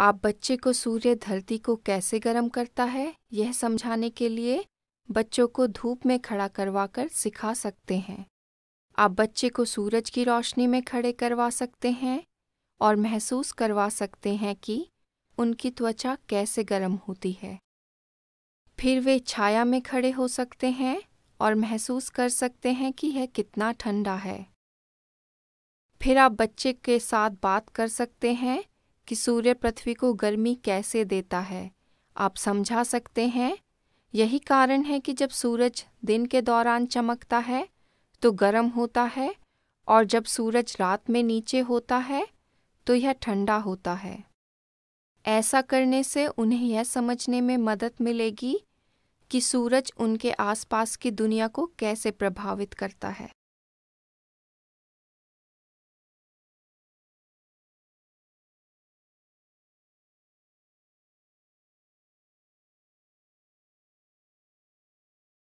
आप बच्चे को सूर्य धरती को कैसे गर्म करता है यह समझाने के लिए बच्चों को धूप में खड़ा करवा कर सिखा सकते हैं आप बच्चे को सूरज की रोशनी में खड़े करवा सकते हैं और महसूस करवा सकते हैं कि उनकी त्वचा कैसे गर्म होती है फिर वे छाया में खड़े हो सकते हैं और महसूस कर सकते हैं कि यह कितना ठंडा है फिर आप बच्चे के साथ बात कर सकते हैं कि सूर्य पृथ्वी को गर्मी कैसे देता है आप समझा सकते हैं यही कारण है कि जब सूरज दिन के दौरान चमकता है तो गर्म होता है और जब सूरज रात में नीचे होता है तो यह ठंडा होता है ऐसा करने से उन्हें यह समझने में मदद मिलेगी कि सूरज उनके आसपास की दुनिया को कैसे प्रभावित करता है